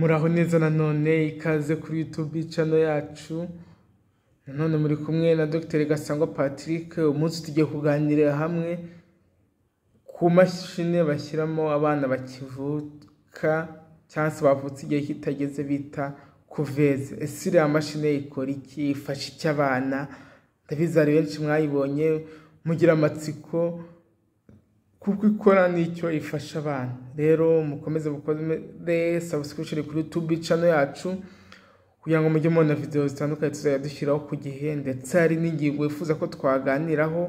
muraho neza nanone ikaze kuri yutube cano yacu nanone muri kumwe na dr gasangwa patrick umunsi tugiye kuganirira hamwe ku mashine bashyiramo abana bakivuka cyangwa se bavutse igihe kitageze bita kuveze ese iriya mashini ikora iki ifasha iki abana ndabizi hari benshi mwayibonye mugira amatsiko kuko ikora n'icyo ifasha abana rero mukomeze mukore sabusikurisheni kuri yutubi cano yacu kugira ngo mujye mubona videwo zitandukanye tuzajya dushyiraho ku gihe ndetse hari n'ingingo wifuza ko twaganiraho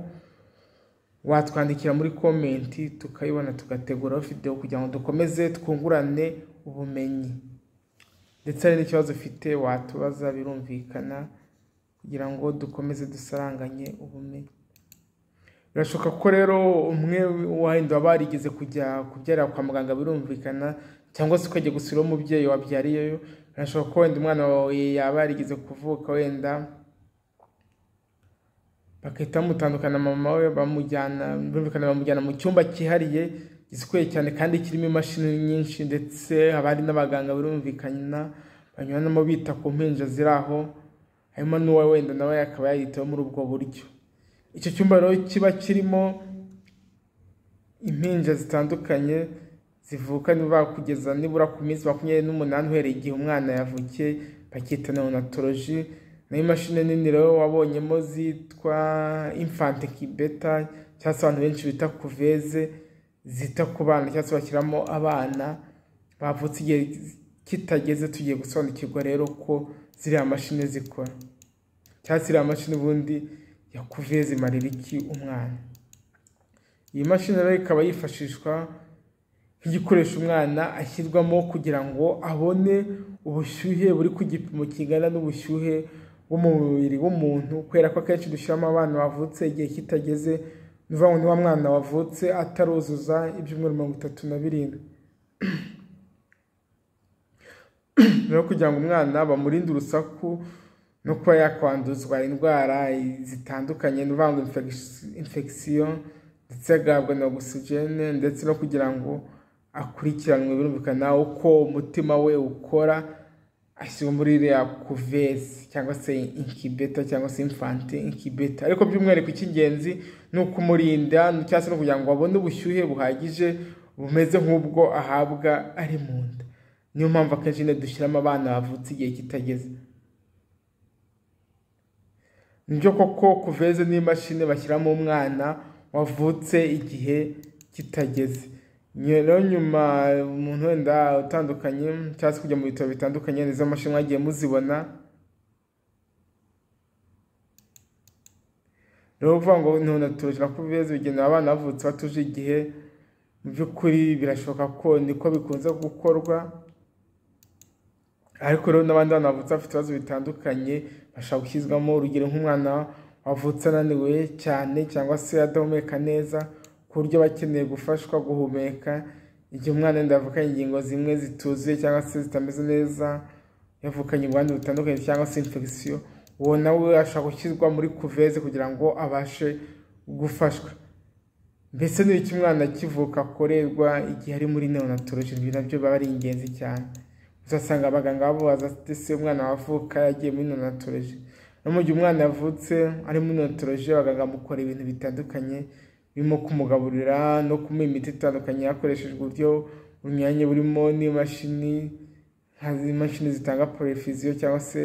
watwandikira muri komenti tukayibona tugateguraho videwo kugira ngo dukomeze twungurane ubumenyi ndetse hari n'ikibazo ufite watubaza birumvikana kugira ngo dukomeze dusaranganye ubumenyi birashoboka ko rero umwe wenda barigeze kujya kubyara kwa muganga birumvikana cyangwa se ukajya gusura umubyeyi wabyariyeyo birashoboka ko wenda umwana wawe yaba yarigeze kuvuka wenda bagahita bamutandukana mama we bamujyana bumvikana bamujyana mu cyumba cyihariye gisukuye cyane kandi kirimo imashini nyinshi ndetse haba hari n'abaganga birumvikana banyuranamo bita ku mpinja ziri aho harimo n'uwa wenda nawe akaba yayitaho muri ubwo buryo icyo cyumba rero kiba kirimo impinja zitandukanye zivuka niba kugeza nibura ku minsi makumyabiri n'umunani uhereye igihe umwana yavukiye bakita neonatology nayo imashini nini rero wabonyemo zitwa infant kibeta cyangwa se abantu benshi bita kuveze zita ku bana cyangwa se bashyiramo abana bavutse igihe kitageze tugiye gusobanukirwa rero ko ziriya mashini zikora cyangwa se iriya mashini ubundi yakuveze imarira iki umwana iyi mashini rero ikaba yifashishwa nk'igikoresho umwana ashyirwamo kugira ngo abone ubushyuhe buri ku gipimo kingana n'ubushyuhe bw'umubiri w'umuntu kubera ko akenshi dushyiramo abana bavutse igihe kitageze ni ngo ni wa mwana wavutse ataruzuza ibyumweru mirongo itatu na birindwi rero kugira ngo umwana bamurinde urusaku no kuba yakwanduzwa indwara zitandukanye ni ukuvuga ngo infegisiyo ndetse agahabwa na ogisijene ndetse no kugira ngo akurikiranwe birumvikana uko umutima we ukora ashyirwa muri iriya kuvesi cyangwa se inkibeta cyangwa se imfanti inkibeta ariko by'umwihariko icy'ingenzi ni ukumurinda cyangwa se no kugira ngo abone ubushyuhe buhagije bumeze nk'ubwo ahabwa ari mu nda niyo mpamvu akenshi dushyiramo abana bavutse igihe kitageze nibyo koko kuveze n'imashini bashyiramo umwana wavutse igihe kitageze rero nyuma umuntu wenda utandukanye cyangwa se kujya mu bitaro bitandukanye nizo mashini mwagiye muzibona rero kuvuga ngo ntunatuje na kuveze bigenera abana bavutse batuje igihe mu by'ukuri birashoboka ko niko bikunze gukorwa ariko rero n'abandi bana bavutse bafite ibibazo bitandukanye bashobora gushyirwamo urugero nk'umwana wavutse ananiwe cyane cyangwa se adahumeka neza ku buryo bakeneye gufashwa guhumeka igihe umwana wenda ingingo zimwe zituzuye cyangwa se zitameze neza yavukanye ubundi butandukanye cyangwa se infegisiyo uwo nawe ashobora gushyirwa muri kuveze kugira ngo abashe gufashwa mbese n'ibiki umwana akivuka akorerwa igihe ari muri neonatology ibi nabyo biba ari ingenzi cyane uzasanga abaganga babubaza ati si umwana wavuka yagiye muri nonatoroje no mu gihe umwana yavutse ari muri nonatoroje abaganga bamukora ibintu bitandukanye birimo kumugaburira no kumuha imiti itandukanye hakoreshejwe uburyo unyuranye burimo n'imashini imashini zitanga porefiziyo cyangwa se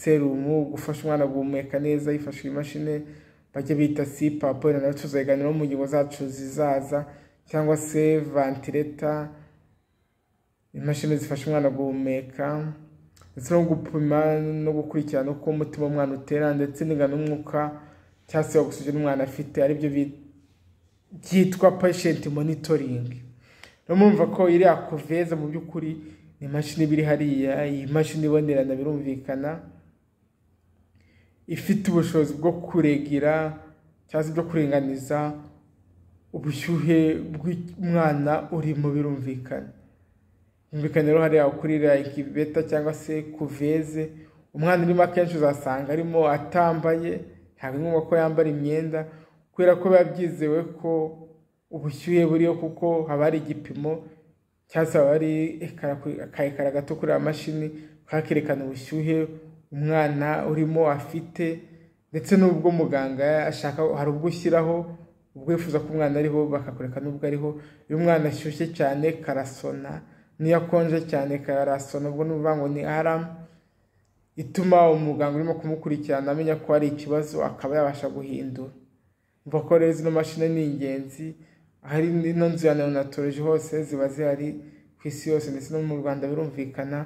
serumu gufasha umwana guhumeka neza yifashishije imashini bajya bita sipapo nayo tuzayiganiraho mu ngingo zacu zizaza cyangwa se vantileta imashini zifasha umwana guhumeka ndetse no gupima no gukurikirana uko umutima w'umwana utera ndetse n'ingano y'umwuka cyangwa se ogisijeni umwana afite aribyo byitwa patient monitoring no mumva ko iriya kuveze mu by'ukuri ni imashini iba hariya iyi mashini ibonerana birumvikana ifite ubushobozi bwo kuregera cyangwa se bwo kuringaniza ubushyuhe bw'umwana uri mu birumvikana humvikanye hariya kuri like beta cyangwa se kuveze umwana urimo akenshi uzasanga arimo atambaye ntabwo ni ngombwa ko yambara imyenda kubera ko biba byizewe ko ubushyuhe buriho kuko haba hari igipimo cyangwa se haba hari akayekara gato kuri mashini kakerekana ubushyuhe umwana urimo afite ndetse n'ubwo muganga ashaka hari ubwo ushyiraho ubwo wifuza ko umwana ariho bakakureka n'ubwo ariho iyo umwana ashyushye cyane karasona niyo akonje cyane kararasona ubwo ni ngo ni aramu ituma umuganga urimo kumukurikirana amenya ko hari ikibazo akaba yabasha guhindura mva ko rero zino mashini ni ingenzi ahari ino nzu ya neonatology hose ziba zihari ku isi yose ndetse no mu rwanda birumvikana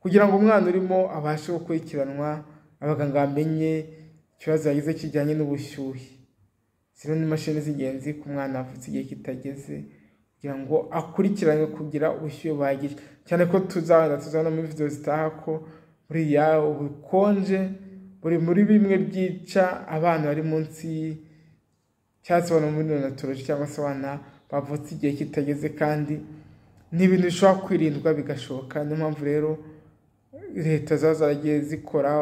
kugira ngo umwana urimo abashe gukurikiranwa abaganga bamenye ikibazo yagize kijyanye n'ubushyuhe zino ni imashini z'ingenzi ku mwana wavutse igihe kitageze kugira ngo akurikirane kugira ubushyuhe buhagije cyane ko tuzabona tuzabona muri videwo zitaha ko buriya ubukonje buri muri bimwe byica abana bari munsi cyangwa se abana muri natoroje cyangwa se abana bavutse igihe kitageze kandi ni ibintu bishobora kwirindwa bigashoboka niyo mpamvu rero leta ziba zaragiye zikora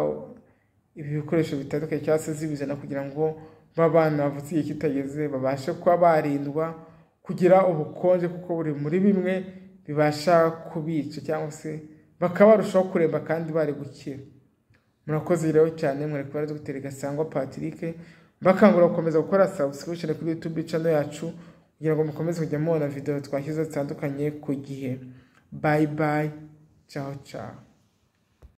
ibi bikoresho bitandukanye cyangwa se zibizana kugira ngo ba bana bavutse igihe kitageze babashe kuba barindwa kugira ubukonje kuko buri muri bimwe bibasha kubica cyangwa se bakaba barushaho kuremba kandi bari gukira murakoze rero cyane mwere kubara dogiteri gasangwa patrick mbakangurira gukomeza gukora sabusikirisheni kuri yutube cano yacu kugira ngo mukomeze kujya mubona videwo twashyize zitandukanye ku gihe bayi bayi caho caho